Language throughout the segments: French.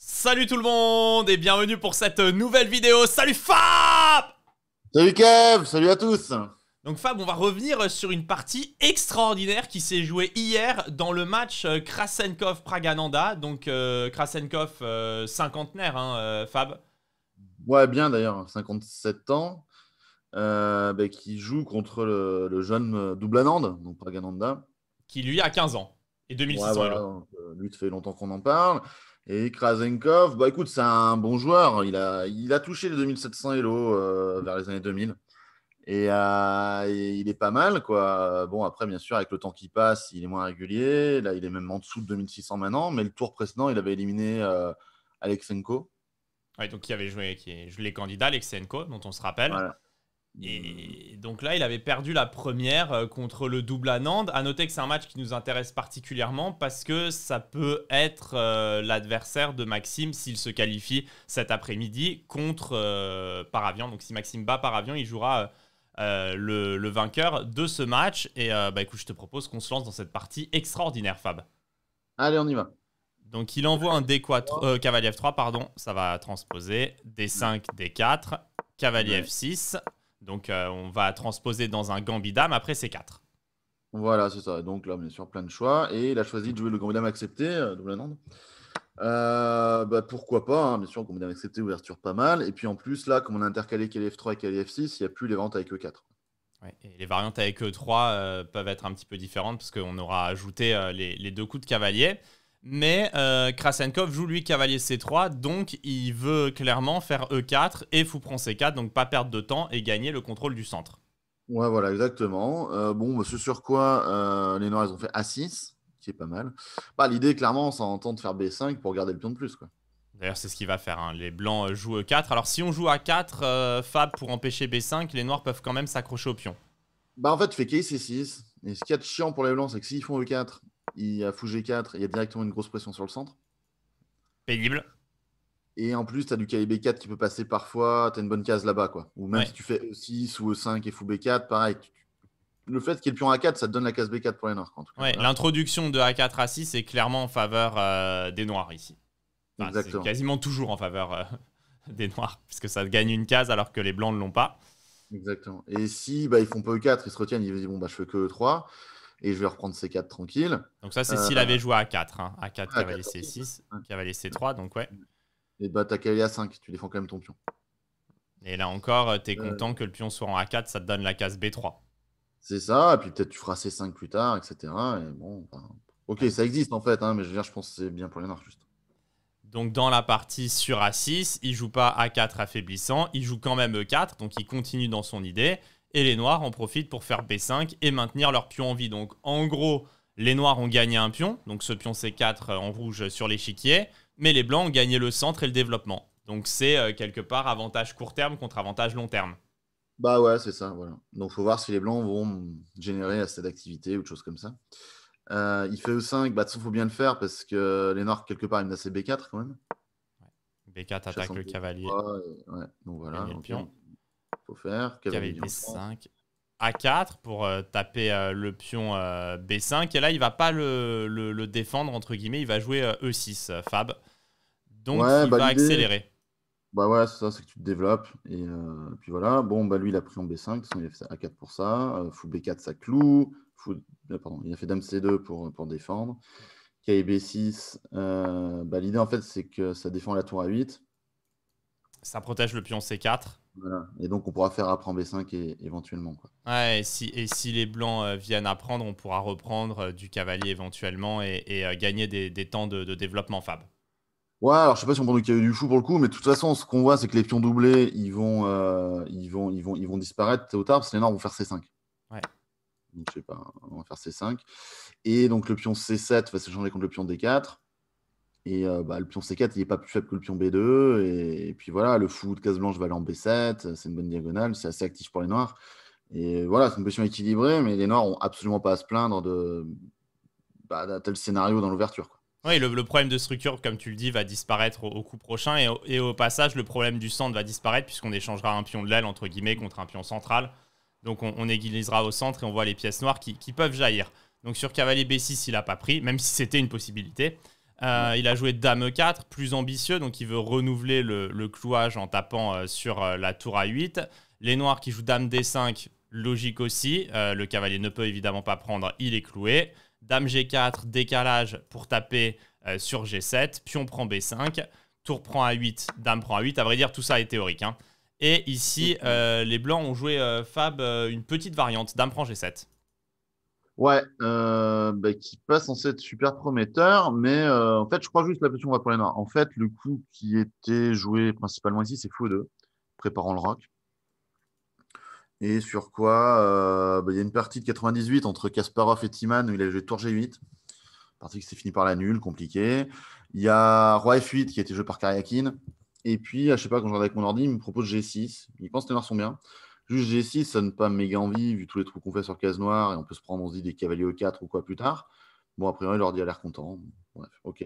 Salut tout le monde et bienvenue pour cette nouvelle vidéo. Salut Fab Salut Kev, salut à tous Donc Fab, on va revenir sur une partie extraordinaire qui s'est jouée hier dans le match Krasenkov-Pragananda. Donc euh, Krasenkov euh, cinquantenaire, hein, euh, Fab Ouais, bien d'ailleurs, 57 ans, bah, qui joue contre le, jeune jeune Doublananda, donc Pragananda. Qui lui a 15 ans et 2600 ouais, Lui, ça fait longtemps qu'on en parle. Et Krasenkov, bah écoute, c'est un bon joueur. Il a, il a touché les 2700 Elo euh, vers les années 2000. Euh, et, il est pas mal, quoi. Bon, après, bien sûr, avec le temps qui passe, il est moins régulier. Là, il est même en dessous de 2600 maintenant. Mais le tour précédent, il avait éliminé euh, Alexenko. Ouais, donc qui avait joué, qui est, les candidats, Alexenko, dont on se rappelle. Hmm. Et donc là, il avait perdu la première euh, contre le double à Nantes. À noter que c'est un match qui nous intéresse particulièrement parce que ça peut être euh, l'adversaire de Maxime s'il se qualifie cet après-midi contre euh, Paravion. Paravian. Donc si Maxime bat Paravian, il jouera le, vainqueur de ce match. Et bah écoute, je te propose qu'on se lance dans cette partie extraordinaire, Fab. Allez, on y va. Donc il envoie un D4, cavalier F3, pardon, ça va transposer D5, D4, cavalier F6. Donc euh, on va transposer dans un gambit dame après C4. Voilà, c'est ça. Donc là, bien sûr, plein de choix. Et il a choisi de jouer le gambit dame accepté, euh, double euh, bah, pourquoi pas, hein. bien sûr, gambit accepté, ouverture pas mal. Et puis en plus, là, comme on a intercalé kf 3 et kf 6 il n'y a plus les variantes avec E4. Ouais, et les variantes avec E3 peuvent être un petit peu différentes parce qu'on aura ajouté les, deux coups de cavalier. Mais euh, Krasenkov joue lui cavalier C3, donc il veut clairement faire E4 et fou prend C4, donc pas perdre de temps et gagner le contrôle du centre. Ouais, voilà, exactement. Euh, bon, bah, ce sur quoi euh, les Noirs ont fait A6, qui est pas mal. Bah, L'idée, clairement, ça entend de faire B5 pour garder le pion de plus. quoi. D'ailleurs, c'est ce qu'il va faire. Hein. Les Blancs jouent E4. Alors, si on joue A4, Fab, pour empêcher B5, les Noirs peuvent quand même s'accrocher au pion. Bah, en fait, tu fais KC6. Et ce qu'il y a de chiant pour les Blancs, c'est que s'ils font E4, il a fou G4, e il y a directement une grosse pression sur le centre. Pénible. Et en plus, tu as du kb 4 e qui peut passer parfois, tu as une bonne case là-bas. quoi. Ou même si tu fais E6 ou E5 et fou B4, pareil. Le fait qu'il y ait le pion A4, ça te donne la case B4 pour les Noirs. L'introduction de A4 à 6 est clairement en faveur euh, des Noirs ici. Enfin, quasiment toujours en faveur euh, des Noirs, puisque ça gagne une case alors que les Blancs ne l'ont pas. Exactement. Et si bah, ils font pas E4, ils se retiennent, ils disent bon, bah, je fais que E3 et je vais reprendre C4 tranquille. Donc ça, c'est euh, s'il avait joué à 4. Hein. À 4, cavalier C6, cavalier C3, donc ouais. Et bah, t'as cavalier A5, tu défends quand même ton pion. Et là encore, t'es euh, content que le pion soit en A4, ça te donne la case B3. C'est ça, et puis peut-être tu feras C5 plus tard, etc. bon, ok, ça existe en fait, hein, mais je veux je pense que c'est bien pour les juste. Donc dans la partie sur A6, il joue pas A4 affaiblissant, il joue quand même E4, donc il continue dans son idée et les noirs en profitent pour faire B5 et maintenir leur pion en vie. Donc en gros, les noirs ont gagné un pion, donc ce pion C4 euh, en rouge sur l'échiquier, mais les blancs ont gagné le centre et le développement. Donc c'est euh, quelque part avantage court terme contre avantage long terme. Bah ouais, c'est ça, voilà. Donc faut voir si les blancs vont générer assez d'activité ou de chose comme ça. Euh, il fait E5, bah de faut bien le faire parce que les noirs quelque part ils menacent B4 quand même. B4 attaque le cavalier. ouais. donc voilà. le pion faut faire. Cavalier B5. à 4 pour euh, taper le pion B5. Et là, il va pas le, le, défendre, entre guillemets. Il va jouer E6, euh, e euh, Fab. Donc, il bah, va accélérer. Bah ouais, c'est ça, c'est que tu te développes. Et puis voilà. Bon, bah lui, il a pris en B5. à a 4 pour ça. fou B4, ça cloue. Fou... Pardon, il a fait Dame C2 pour, pour défendre. Kb B6. bah, L'idée, en fait, c'est que ça défend la tour A8. Ça protège le pion C4. Et donc, on pourra faire apprendre B5 éventuellement. Quoi. Ouais, et, si, les Blancs euh, viennent apprendre, on pourra reprendre euh, du cavalier éventuellement et, euh, gagner des, temps de, développement Fab. Ouais, alors je sais pas si on prend du cavalier du chou pour le coup, mais de toute façon, ce qu'on voit, c'est que les pions doublés, ils vont, ils vont, ils vont, ils vont disparaître au tard parce que les noirs vont faire C5. Ouais. Donc, je sais pas, hein, on va faire C5. Et donc, le pion C7 va se changer contre le pion D4. Et bah, le pion C4, il n'est pas plus faible que le pion B2. Et, puis voilà, le fou de case blanche va aller en B7. C'est une bonne diagonale. C'est assez actif pour les Noirs. Et voilà, c'est une position équilibrée, mais les Noirs n'ont absolument pas à se plaindre de bah, d'un tel scénario dans l'ouverture. Oui, le, problème de structure, comme tu le dis, va disparaître au, coup prochain. Et, au passage, le problème du centre va disparaître puisqu'on échangera un pion de l'aile, entre guillemets, contre un pion central. Donc on, on au centre et on voit les pièces noires qui, qui peuvent jaillir. Donc sur cavalier B6, il n'a pas pris, même si c'était une possibilité. Euh, il a joué Dame 4, plus ambitieux, donc il veut renouveler le, clouage en tapant euh, sur euh, la tour A8. Les noirs qui jouent Dame D5, logique aussi. le cavalier ne peut évidemment pas prendre, il est cloué. Dame G4, décalage pour taper sur G7. Pion prend B5, tour prend A8, Dame prend A8. À vrai dire, tout ça est théorique. Hein. Et ici, les blancs ont joué Fab une petite variante, Dame prend G7. Ouais, euh, bah, qui passe en cette super prometteur, mais euh, en fait, je crois juste la position va pour les Noirs. En fait, le coup qui était joué principalement ici, c'est fou 2, préparant le rock. Et sur quoi euh, bah, il y a une partie de 98 entre Kasparov et Timan où il a joué tour G8. Partie qui s'est finie par la nulle, compliquée. Il y a Roi F8 qui a été joué par Karyakin. Et puis, je sais pas, quand je regarde avec mon ordi, il me propose G6. Il pense que les Noirs sont bien. Juste G6, ça ne pas méga envie, vu tous les trous qu'on fait sur case noire, et on peut se prendre, on se dit, des cavaliers E4 ou quoi plus tard. Bon, a priori, l'ordi a l'air content. Bref, ok.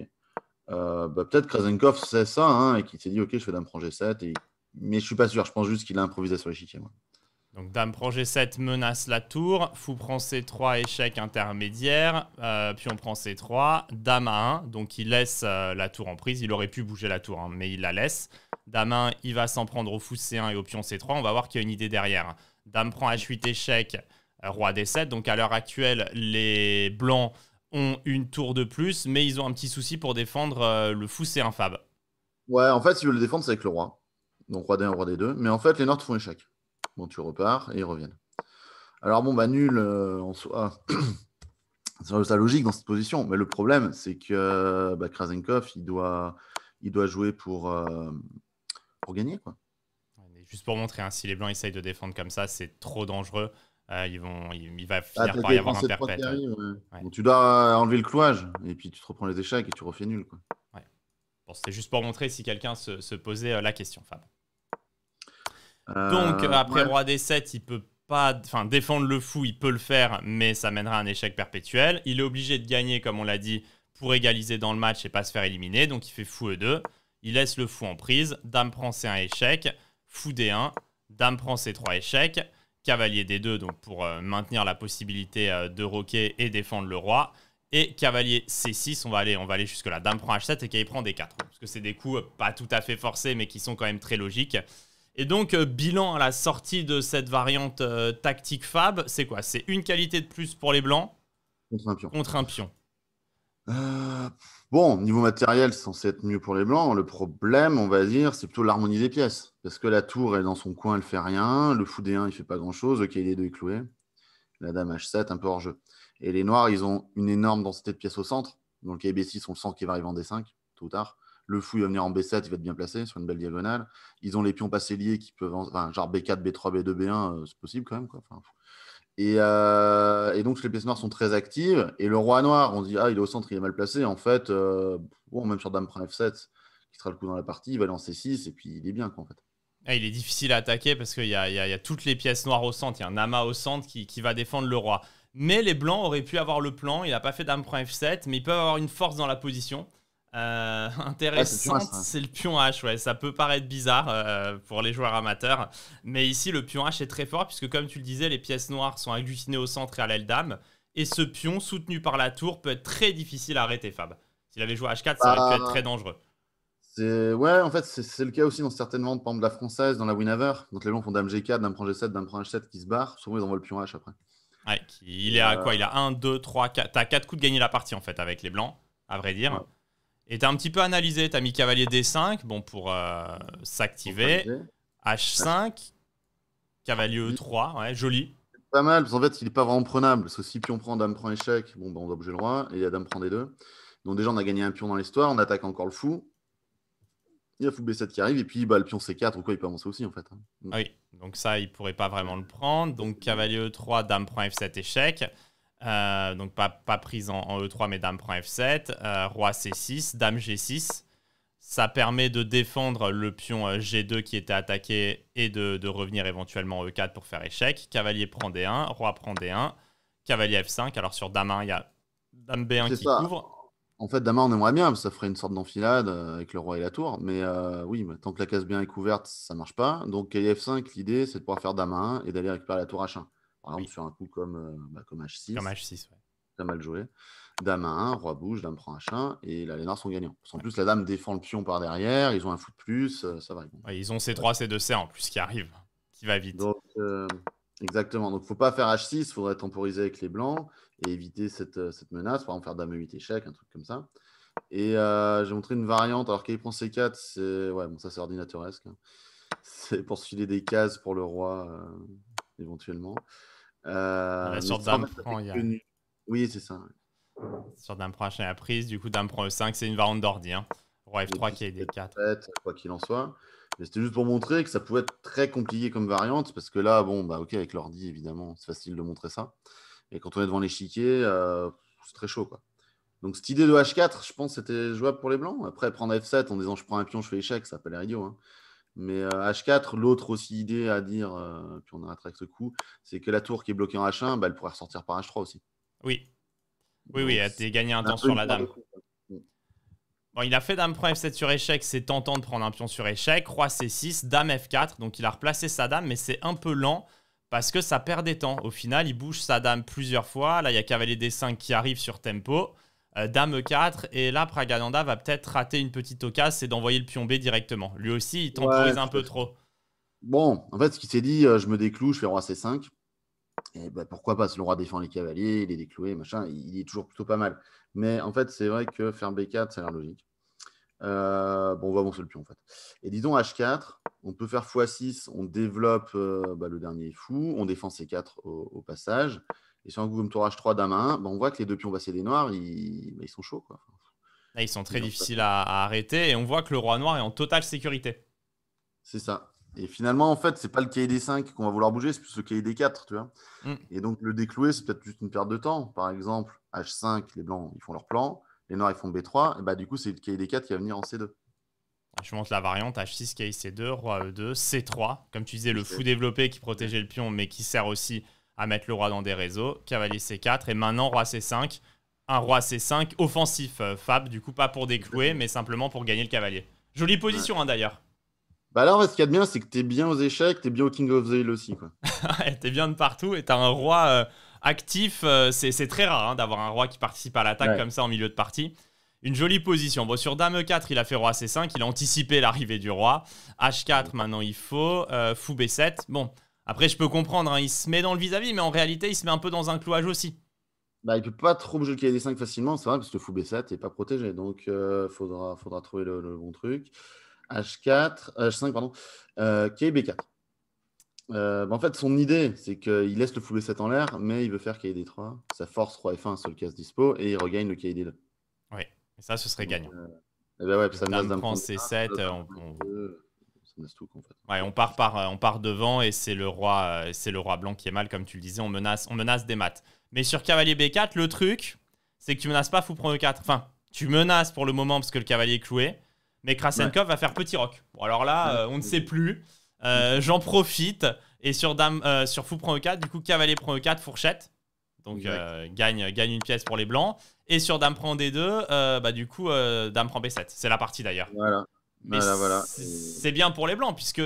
Euh, bah, peut-être Krasenkov sait ça, hein, et qu'il s'est dit, ok, je fais dame prend G7, et... mais je suis pas sûr, je pense juste qu'il a improvisé sur l'échiquier. Donc Dame prend G7 menace la tour, fou prend C3 échec intermédiaire, euh, puis on prend C3, Dame A1, donc il laisse euh, la tour en prise, il aurait pu bouger la tour, hein, mais il la laisse. Dame 1, il va s'en prendre au fou C1 et au pion C3, on va voir qu'il y a une idée derrière. Dame prend H8 échec, roi D7, donc à l'heure actuelle les blancs ont une tour de plus, mais ils ont un petit souci pour défendre euh, le fou C1 Fab. Ouais, en fait, si veulent le défendre, c'est avec le roi. Donc roi D1, roi D2, mais en fait les nords font échec. Bon, tu repars et ils reviennent. Alors bon, bah nul euh, en soi. C'est logique dans cette position. Mais le problème, c'est que bah, Krasenkov, il doit, il doit jouer pour, euh, pour gagner. Quoi. Juste pour montrer, hein, si les Blancs essayent de défendre comme ça, c'est trop dangereux. Euh, ils vont, il, va ah, finir par y avoir un perpète. tu dois enlever le clouage, et puis tu te reprends les échecs et tu refais nul. Quoi. juste pour montrer si quelqu'un se, posait la question, enfin donc, euh, après Roi d 7, il peut pas. Enfin, défendre le fou, il peut le faire, mais ça mènera à un échec perpétuel. Il est obligé de gagner, comme on l'a dit, pour égaliser dans le match et pas se faire éliminer. Donc, il fait fou E2. Il laisse le fou en prise. Dame prend C1 échec. Fou D1. Dame prend C3 échec. Cavalier D2, donc pour euh, maintenir la possibilité euh, de roquer et défendre le roi. Et cavalier C6, on va aller, on va aller jusque là. Dame prend H7 et cavalier prend D4. Parce que c'est des coups pas tout à fait forcés, mais qui sont quand même très logiques. Et donc, euh, bilan à la sortie de cette variante euh, tactique Fab, c'est quoi C'est une qualité de plus pour les Blancs contre un pion. Contre un euh, bon, niveau matériel, c'est censé être mieux pour les Blancs. Le problème, on va dire, c'est plutôt l'harmonie des pièces. Parce que la tour est dans son coin, elle fait rien. Le fou des 1, il fait pas grand-chose. Ok, les deux est cloué. La dame H7, un peu hors jeu. Et les Noirs, ils ont une énorme densité de pièces au centre. Donc les B6, on le sent qu'il va arriver en D5, tôt ou tard. Le fou, il va venir en B7, il va être bien placé sur une belle diagonale. Ils ont les pions passés liés qui peuvent. Enfin, genre B4, B3, B2, B1, c'est possible quand même. Quoi. Euh, et, donc, les pièces noires sont très actives. Et le roi noir, on se dit, ah, il est au centre, il est mal placé. En fait, euh, bon, même sur Dame prend F7, qui sera le coup dans la partie, il va lancer 6 et puis il est bien, quoi, en fait. Ah, il est difficile à attaquer parce qu'il y, a, toutes les pièces noires au centre. Il y a un amas au centre qui, qui va défendre le roi. Mais les blancs auraient pu avoir le plan. Il n'a pas fait Dame prend F7, mais ils peuvent avoir une force dans la position. Euh, intéressant, c'est le pion H. Ouais, ça peut paraître bizarre euh, pour les joueurs amateurs, mais ici le pion H est très fort puisque, comme tu le disais, les pièces noires sont agglutinées au centre et à l'aile dame, et ce pion soutenu par la tour peut être très difficile à arrêter. Fab, s'il avait joué H4, ça aurait pu bah, être très dangereux. Ouais, en fait, c'est le cas aussi dans certaines ventes, par exemple, la française, dans la Winaver. Donc les blancs font dame G4, dame prend G7, dame prend H7 qui se barre. Souvent, ils envoient le pion H après. il est à euh, quoi Il a 1, 2, 3, 4. T'as 4 coups de gagner la partie en fait avec les blancs, à vrai dire. Et t'as un petit peu analysé, t'as mis cavalier D5, bon, pour euh, s'activer. H5, cavalier E3, ouais, joli. Pas mal, parce qu'en fait, il n'est pas vraiment prenable. Parce que si pion prend, dame prend échec, bon, ben, on doit bouger le roi, et dame prend D2. Donc déjà, on a gagné un pion dans l'histoire, on attaque encore le fou. Il y a fou B7 qui arrive, et puis bah, le pion C4, ou quoi, il peut avancer aussi, en fait. Ah oui, donc ça, il pourrait pas vraiment le prendre. Donc cavalier E3, dame prend F7 échec. Euh, donc pas, prise en, E3 e mais dame prend F7, euh, roi C6, dame G6. Ça permet de défendre le pion euh, G2 qui était attaqué et de, revenir éventuellement E4 e pour faire échec. Cavalier prend D1, roi prend D1, cavalier F5. Alors sur dame 1, il y a dame B1 qui couvre. En fait, dame 1, on aimerait bien, ça ferait une sorte d'enfilade avec le roi et la tour. Mais oui, tant que la case B1 est couverte, ça marche pas. Donc, F5, l'idée, c'est de pouvoir faire dame 1 et d'aller récupérer la tour H1. Par exemple, sur un coup comme, euh, bah, comme H6. Comme H6, ouais. mal joué. Dame à 1, roi bouge, dame prend H1, et là, les sont gagnants. en plus, la dame défend le pion par derrière, ils ont un fou de plus, euh, ça va. ils ont C3, C2, C1 en plus qui arrivent. qui va vite. Donc, il euh, exactement. Donc, faut pas faire H6, il faudrait temporiser avec les blancs et éviter cette, menace. Par exemple, faire dame 8 échec, un truc comme ça. Et j'ai montré une variante, alors qu'il prend C4, c'est. Ouais, bon, ça c'est ordinateuresque. Hein. C'est pour filer des cases pour le roi, éventuellement sur Dame, prend, il y Oui, c'est ça. Sur Dame prend prise, du coup Dame prend E5, c'est une variante d'ordi. Hein. Roi F3 qui est des 4. Quoi qu'il en soit. Mais c'était juste pour montrer que ça pouvait être très compliqué comme variante, parce que là, bon, bah ok, avec l'ordi, évidemment, c'est facile de montrer ça. Et quand on est devant l'échiquier, euh, c'est très chaud, quoi. Donc cette idée de H4, je pense, c'était jouable pour les blancs. Après, prendre F7 en disant je prends un pion, je fais échec, ça n'a pas l'air idiot. Hein. Mais H4, euh, l'autre aussi idée à dire, euh, puis on avec ce coup, c'est que la tour qui est bloquée en H1, bah, elle pourrait ressortir par H3 aussi. Oui. Oui, oui, elle gagné un temps sur la dame. Bon, il a fait dame prend f7 sur échec, c'est tentant de prendre un pion sur échec, roi c6, dame f4, donc il a replacé sa dame, mais c'est un peu lent parce que ça perd des temps. Au final, il bouge sa dame plusieurs fois. Là, il y a cavalier d5 qui arrive sur tempo. Euh, Dame 4, et là, Pragananda va peut-être rater une petite occasion, c'est d'envoyer le pion B directement. Lui aussi, il temporise un peu trop. Bon, en fait, ce qu'il s'est dit, euh, je me décloue, je fais roi C5. Et eh ben, pourquoi pas, si le roi défend les cavaliers, il est décloué, machin, il est toujours plutôt pas mal. Mais en fait, c'est vrai que faire B4, ça a l'air logique. Euh, bon, on va avancer le pion en fait. Et disons H4, on peut faire x6, on développe bah, le dernier fou, on défend C4 au passage. Et sur un Google Tour H3 dame 1, on voit que les deux pions passés bah, des noirs, bah, ils, sont chauds. Quoi. ils sont très difficiles à, arrêter et on voit que le roi noir est en totale sécurité. C'est ça. Et finalement, en fait, c'est pas le cahier des 5 qu'on va vouloir bouger, c'est plus le cahier des 4, tu vois. Mm. Et donc, le déclouer, c'est peut-être juste une perte de temps. Par exemple, H5, les blancs, ils font leur plan, les noirs, ils font B3, et bah, du coup, c'est le cahier des 4 qui va venir en C2. Ah, je montre la variante H6, cahier C2, roi E2, C3. Comme tu disais, le fou développé qui protégeait le pion, mais qui sert aussi à mettre le roi dans des réseaux, cavalier C4 et maintenant roi C5, un roi C5 offensif, euh, Fab, du coup pas pour déclouer mais simplement pour gagner le cavalier. Jolie position hein, d'ailleurs. Bah alors ce qu'il y a de bien, c'est que t'es bien aux échecs, t'es bien au King of the Hill aussi. Quoi. t'es bien de partout et t'as un roi euh, actif. Euh, c'est, très rare hein, d'avoir un roi qui participe à l'attaque comme ça en milieu de partie. Une jolie position. Bon, sur Dame 4, il a fait Roi C5, il a anticipé l'arrivée du roi. H4, maintenant il faut. fou B7. Bon, après, je peux comprendre, hein, il se met dans le vis-à-vis, mais en réalité, il se met un peu dans un clouage aussi. Bah, il peut pas trop bouger le kd 5 facilement, c'est vrai, parce que le fou b FB7 n'est pas protégé. Donc, euh, faudra, faudra trouver le, bon truc. H4, euh, H5, pardon, euh, KB4. Euh, bah, en fait, son idée, c'est qu'il laisse le fou b FB7 en l'air, mais il veut faire KD3. Ça force 3F1 sur le casse dispo et il regagne le KD2. Oui, et ça, ce serait gagnant. et euh, eh bah ben ouais, ça me prend C7, Ouais, on part par, euh, on part devant et c'est le roi, euh, c'est le roi blanc qui est mal, comme tu le disais. On menace, on menace des maths. Mais sur cavalier B4, le truc, c'est que tu menaces pas fou e 4. Enfin, tu menaces pour le moment parce que le cavalier est cloué. Mais Krasenkov va faire petit rock Bon, alors là, euh, on ne sait plus. J'en profite. Et sur, dame, sur fou prend E4, du coup, cavalier prend E4, fourchette. Donc, gagne, gagne une pièce pour les blancs. Et sur dame prend D2, bah, du coup, dame prend B7. C'est la partie d'ailleurs. Voilà. Mais voilà, C'est bien pour les Blancs, puisque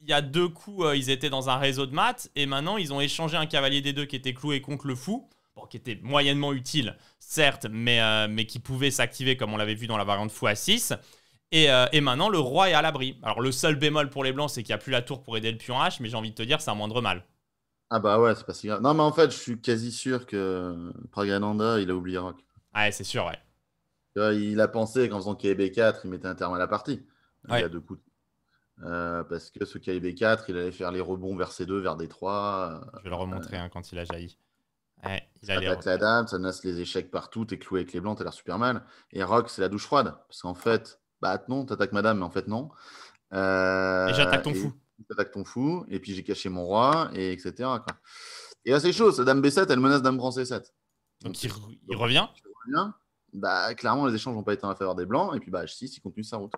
il y a deux coups, euh, ils étaient dans un réseau de maths, et maintenant ils ont échangé un cavalier des deux qui était cloué contre le fou, bon, qui était moyennement utile, certes, mais, euh, mais qui pouvait s'activer comme on l'avait vu dans la variante fou à 6. Et, euh, et, maintenant le roi est à l'abri. Alors le seul bémol pour les Blancs, c'est qu'il n'y a plus la tour pour aider le pion H, mais j'ai envie de te dire, c'est un moindre mal. Ah bah ouais, c'est pas si grave. Non, mais en fait, je suis quasi sûr que Pragananda, il a oublié Rock. ouais, c'est sûr, ouais. Il a pensé qu'en faisant KB4, il mettait un terme à la partie il y a deux coups. Euh, parce que ce kb 4 il allait faire les rebonds vers C2, vers D3. Euh, Je vais le remontrer euh, hein, quand il a jailli. il ça attaque la dame, ça nasse les échecs partout, t'es cloué avec les blancs, t'as l'air super mal. Et Rock, c'est la douche froide. Parce qu'en fait, bah non, t'attaques madame, mais en fait non. et j'attaque ton fou. J'attaque ton fou, et puis j'ai caché mon roi, et etc. Et là, c'est chaud, sa dame B7, elle menace dame C7. Donc, il, il revient. bah, clairement, les échanges n'ont pas été en faveur des blancs, et puis bah, H6, il continue sa route.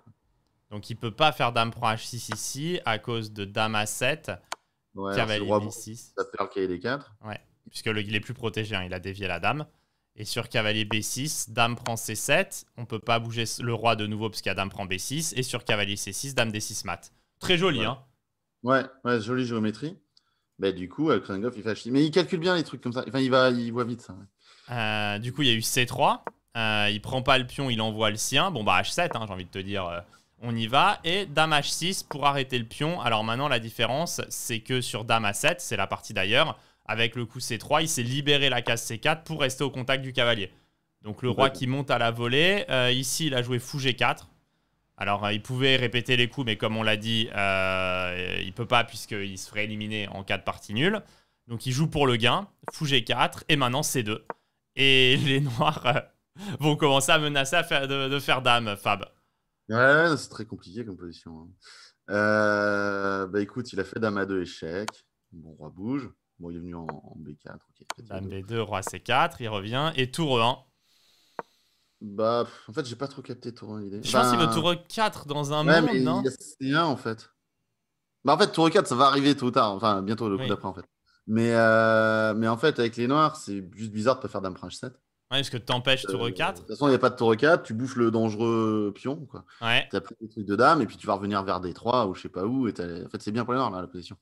Donc il peut pas faire Dame prend H6 ici à cause de Dame A7. cavalier B6. Ça fait cavalier des 4 Ouais, puisque le, il est plus protégé, hein, il a dévié la Dame. Et sur cavalier B6, Dame prend C7. On peut pas bouger le roi de nouveau parce qu'il y a Dame prend B6. Et sur cavalier C6, Dame D6 mat. Très joli, ouais. hein Ouais, ouais, jolie géométrie. mais bah, du coup, euh, il fait Mais il calcule bien les trucs comme ça. Enfin, il, va, il voit vite. Euh, du coup, il y a eu C3. Euh, il prend pas le pion, il envoie le sien. Bon, bah H7, hein, j'ai envie de te dire. Euh, on y va. Et Dame H6 pour arrêter le pion. Alors maintenant, la différence, c'est que sur Dame A7, c'est la partie d'ailleurs, avec le coup C3, il s'est libéré la case C4 pour rester au contact du cavalier. Donc le roi qui monte à la volée. Euh, ici, il a joué fou G4. Alors, euh, il pouvait répéter les coups, mais comme on l'a dit, il euh, il peut pas puisqu'il se ferait éliminer en cas de partie nulle. Donc, il joue pour le gain, fou G4, et maintenant C2. Et les Noirs vont commencer à menacer faire de, faire dame, Fab. Ouais, c'est très compliqué comme position. Hein. Euh, bah écoute, il a fait dame à 2 échec. Bon, roi bouge. Bon, il est venu en, B4. dame B2, roi C4, il revient. Et tour 1 hein. Bah, en fait, j'ai pas trop capté tour 1 Je pense qu'il veut ben, tour 4 dans un ouais, monde, mais Il y C1 en fait. Bah, en fait, tour 4, ça va arriver tôt ou tard. Enfin, bientôt le coup d'après en fait. Mais, euh, mais en fait, avec les noirs, c'est juste bizarre de pas faire dame prince 7. Ouais, parce que t'empêches tour 4. Euh, de toute façon, il n'y a pas de tour 4, tu bouffes le dangereux pion. Quoi. Tu T'as pris des trucs de dame, et puis tu vas revenir vers d 3 ou je sais pas où. Et en fait, c'est bien pour les noirs, la position.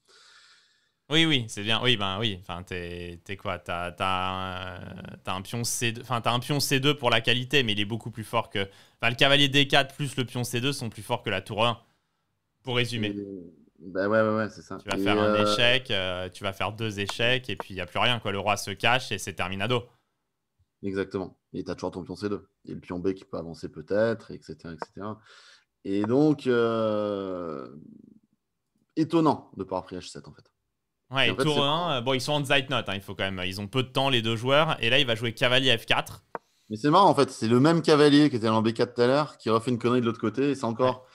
Oui, oui, c'est bien. Oui, ben oui. Enfin, t'es quoi T'as as, un, pion C2. Enfin, un pion C2 pour la qualité, mais il est beaucoup plus fort que. Enfin, le cavalier D4 plus le pion C2 sont plus forts que la tour 1. Pour résumer. Ben ouais, ouais, ouais c'est ça. Tu vas faire un euh, échec, euh, tu vas faire deux échecs, et puis il n'y a plus rien. Quoi. Le roi se cache et c'est terminado. Exactement. Et tu as toujours ton pion C2. Et le pion B qui peut avancer peut-être, etc., etc. Et donc, euh, étonnant de ne pas avoir pris H7 en fait. Ouais, tour 1, euh, bon, ils sont en Zeitnot, note hein, il faut quand même. Ils ont peu de temps, les deux joueurs. Et là, il va jouer cavalier F4. Mais c'est marrant en fait, c'est le même cavalier qui était en B4 tout à l'heure qui refait une connerie de l'autre côté et c'est encore.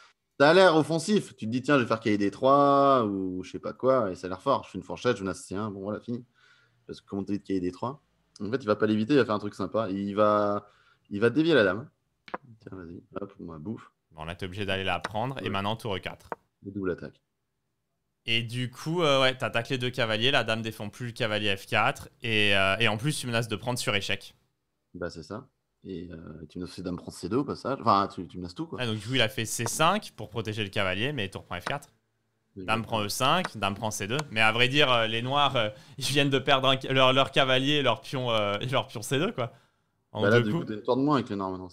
Ça a l'air offensif. Tu te dis, tiens, je vais faire cahier 3 ou je sais pas quoi, et ça a l'air fort. Je fais une fourchette, je menace c bon voilà, fini. Parce que comment tu dis de cahier 3 en fait, il va pas l'éviter, il va faire un truc sympa. Il va, il va dévier la dame. Tiens, vas-y, hop, bouffe. On là, été obligé d'aller la prendre. Et maintenant, tour 4. double attaque. Et du coup, euh, ouais, t'attaques les deux cavaliers. La dame défend plus le cavalier F4. Euh, et, en plus, tu menaces de prendre sur échec. Bah, c'est ça. Et euh, tu menaces la Dame prendre C2 au passage. Enfin, tu, menaces tout, quoi. Ah, donc, du coup, il a fait C5 pour protéger le cavalier, mais tour prend F4. Mhm. E Dame prend E5, Dame prend C2. Mais à vrai dire, euh, les Noirs, euh, ils viennent de perdre leur, cavalier et leur pion, euh, C2, quoi. Bah là, du de moins avec les Noirs maintenant.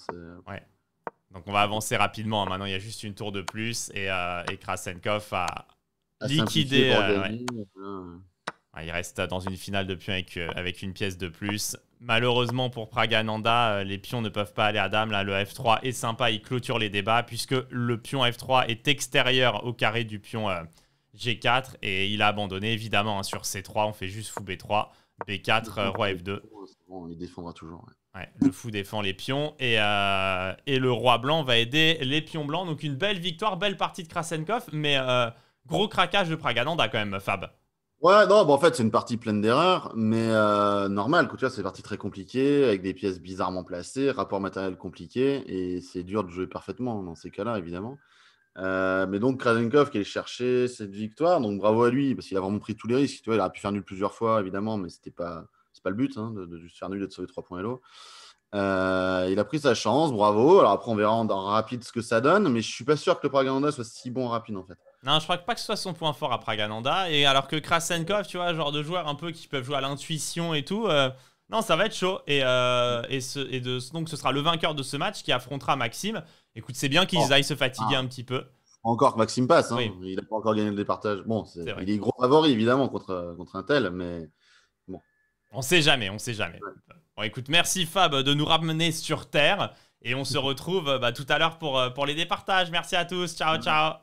Donc on va avancer rapidement. Hein. Maintenant, il y a juste une tour de plus et, et Krasenkov a liquidé. Ah, il reste dans une finale de pions avec, euh, avec une pièce de plus. Malheureusement pour Pragananda, euh, les pions ne peuvent pas aller à dame. Là, le F3 est sympa, il clôture les débats puisque le pion F3 est extérieur au carré du pion euh, G4 et il a abandonné évidemment hein, sur C3. On fait juste fou B3, B4, roi F2. Bon, il défendra toujours. le fou défend les pions et, le roi blanc va aider les pions blancs. Donc une belle victoire, belle partie de Krasenkov, mais gros craquage de Pragananda quand même, Fab. Ouais, non, bon bah, en fait, c'est une partie pleine d'erreurs, mais euh, normal. tu vois, c'est une partie très compliquée, avec des pièces bizarrement placées, rapport matériel compliqué, et c'est dur de jouer parfaitement hein, dans ces cas-là, évidemment. Euh, mais donc, Krasenkov qui allait chercher cette victoire, donc bravo à lui, parce qu'il a vraiment pris tous les risques. Tu vois, il a pu faire nul plusieurs fois, évidemment, mais c'était pas, c'est pas le but hein, de, juste faire nul et de sauver trois points à l'eau. Euh, il a pris sa chance, bravo. Alors après, on verra en, rapide ce que ça donne, mais je suis pas sûr que le Pragananda soit si bon en rapide en fait. Non, je crois pas que ce soit son point fort à Pragananda. Et alors que Krasenkov, tu vois, genre de joueurs un peu qui peuvent jouer à l'intuition et tout, euh, non, ça va être chaud. Et, euh, et, donc, ce sera le vainqueur de ce match qui affrontera Maxime. Écoute, c'est bien qu'ils oh. aillent se fatiguer ah. un petit peu. Encore que Maxime passe, hein. il a pas encore gagné le départage. Bon, il est gros favori évidemment contre, contre un tel, mais. On sait jamais, on ne sait jamais. Bon, écoute, merci Fab de nous ramener sur Terre. Et on se retrouve bah, tout à l'heure pour, euh, pour les départages. Merci à tous. Ciao, ciao.